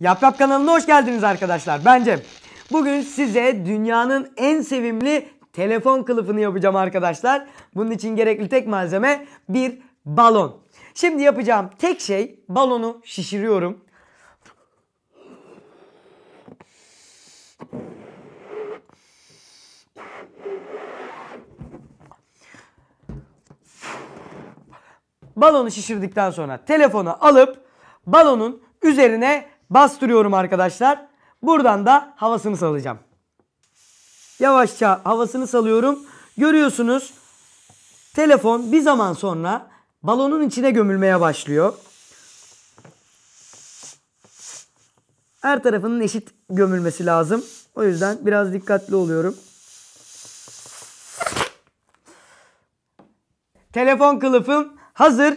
Yap Yap kanalına hoş geldiniz arkadaşlar. Bence Bugün size dünyanın en sevimli telefon kılıfını yapacağım arkadaşlar. Bunun için gerekli tek malzeme bir balon. Şimdi yapacağım tek şey balonu şişiriyorum. Balonu şişirdikten sonra telefonu alıp balonun üzerine bastırıyorum arkadaşlar. Buradan da havasını salacağım. Yavaşça havasını salıyorum. Görüyorsunuz telefon bir zaman sonra balonun içine gömülmeye başlıyor. Her tarafının eşit gömülmesi lazım. O yüzden biraz dikkatli oluyorum. Telefon kılıfım hazır.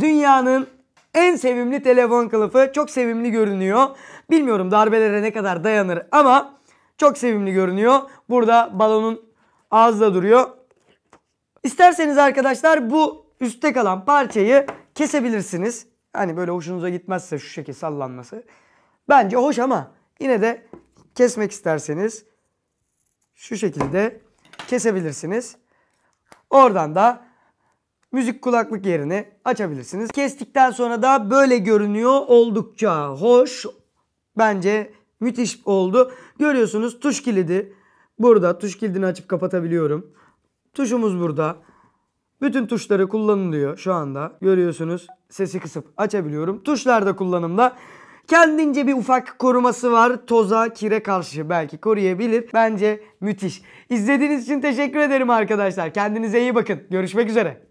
Dünyanın en sevimli telefon kılıfı. Çok sevimli görünüyor. Bilmiyorum darbelere ne kadar dayanır ama çok sevimli görünüyor. Burada balonun ağızda duruyor. İsterseniz arkadaşlar bu üstte kalan parçayı kesebilirsiniz. Hani böyle hoşunuza gitmezse şu şekil sallanması. Bence hoş ama yine de kesmek isterseniz şu şekilde kesebilirsiniz. Oradan da müzik kulaklık yerini açabilirsiniz. Kestikten sonra da böyle görünüyor. Oldukça hoş. Bence müthiş oldu. Görüyorsunuz tuş kilidi burada. Tuş kilidini açıp kapatabiliyorum. Tuşumuz burada. Bütün tuşları kullanılıyor şu anda. Görüyorsunuz sesi kısıp açabiliyorum. Tuşlar da kullanımda. Kendince bir ufak koruması var. Toza, kire karşı belki koruyabilir. Bence müthiş. İzlediğiniz için teşekkür ederim arkadaşlar. Kendinize iyi bakın. Görüşmek üzere.